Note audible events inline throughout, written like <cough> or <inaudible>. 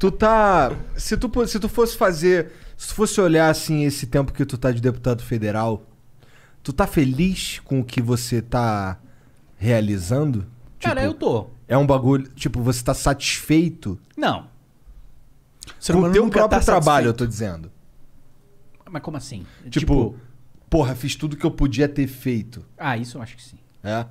Tu tá. Se tu, se tu fosse fazer. Se tu fosse olhar assim esse tempo que tu tá de deputado federal, tu tá feliz com o que você tá realizando? Tipo, Cara, eu tô. É um bagulho. Tipo, você tá satisfeito? Não. Você com o teu próprio tá trabalho, eu tô dizendo. Ah, mas como assim? Tipo, tipo, porra, fiz tudo que eu podia ter feito. Ah, isso eu acho que sim. É?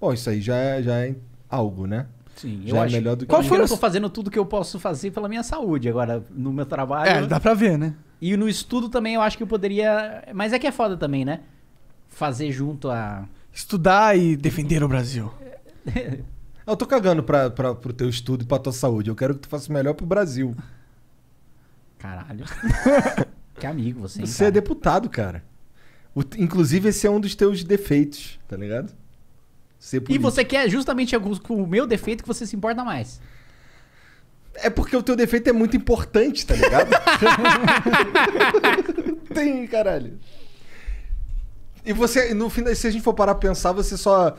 Bom, isso aí já é, já é algo, né? Sim, já eu é acho. melhor do que Qual foi eu estou fazendo tudo que eu posso fazer pela minha saúde agora, no meu trabalho. É, dá pra ver, né? E no estudo também eu acho que eu poderia. Mas é que é foda também, né? Fazer junto a. Estudar e defender o Brasil. <laughs> eu tô cagando pra, pra, pro teu estudo e pra tua saúde. Eu quero que tu faça melhor pro Brasil. Caralho. <laughs> que amigo você, hein, Você é cara? é deputado, cara. O, inclusive, esse é um dos teus defeitos, tá ligado? Ser político. E você quer justamente o meu defeito que você se importa mais. É porque o teu defeito é muito importante, tá ligado? <laughs> Tem, caralho. E você, no fim, se a gente for parar pra pensar, você só.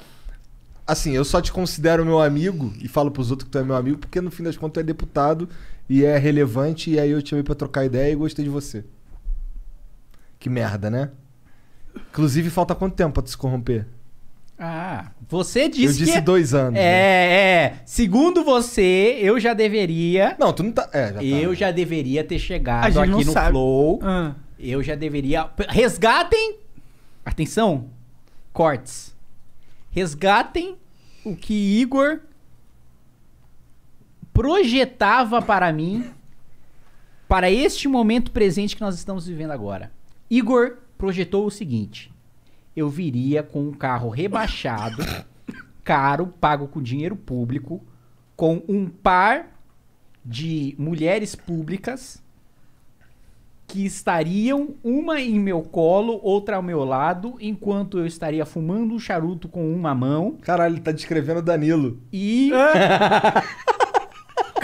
Assim, eu só te considero meu amigo e falo pros outros que tu é meu amigo, porque no fim das contas tu é deputado e é relevante, e aí eu te chamei pra trocar ideia e gostei de você. Que merda, né? Inclusive, falta quanto tempo pra te se corromper? Ah, você disse. Eu disse que... dois anos. É, né? é. Segundo você, eu já deveria. Não, tu não tá. É, já tá eu né? já deveria ter chegado aqui no sabe. Flow. Ah. Eu já deveria. Resgatem! Atenção! Cortes. Resgatem o que Igor projetava para mim para este momento presente que nós estamos vivendo agora. Igor projetou o seguinte: eu viria com um carro rebaixado, caro, pago com dinheiro público, com um par de mulheres públicas que estariam uma em meu colo, outra ao meu lado, enquanto eu estaria fumando um charuto com uma mão. Caralho, ele tá descrevendo Danilo. E <laughs>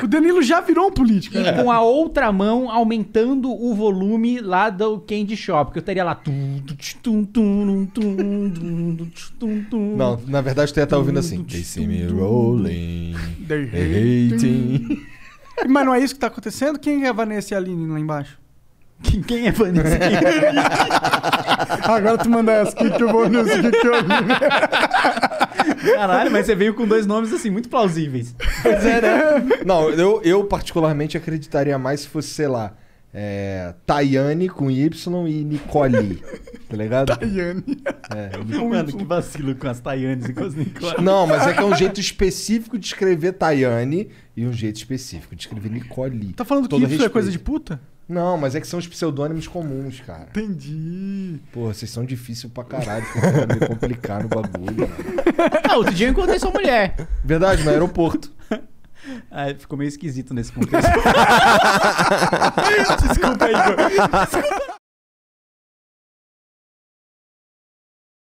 O Danilo já virou um político. E com a outra mão aumentando o volume lá do Candy Shop, que eu estaria lá. Não, na verdade tu ia estar ouvindo assim. They see me rolling. They're hating. Mas não é isso que tá acontecendo? Quem é a Vanessa e a Aline lá embaixo? Quem é Vanessa? Quem é <laughs> Vanessa? Agora tu manda essa, que que eu vou nisso, que que eu Caralho, mas você veio com dois nomes assim, muito plausíveis. Pois é, né? Não, eu, eu particularmente acreditaria mais se fosse, sei lá, é, Tayane com Y e Nicole. Tá ligado? Tayane. É, Mano, que vacilo com as Tayanes e com as Nicole. Não, mas é que é um jeito específico de escrever Tayane e um jeito específico de escrever Nicole. Tá falando Todo que isso respeito. é coisa de puta? Não, mas é que são os pseudônimos comuns, cara. Entendi. Pô, vocês são difíceis pra caralho, <laughs> me complicar no bagulho. Mano. Ah, outro dia eu encontrei sua mulher. Verdade, no aeroporto. Ah, ficou meio esquisito nesse <laughs> contexto. Desculpa aí, Igor. Desculpa. <laughs>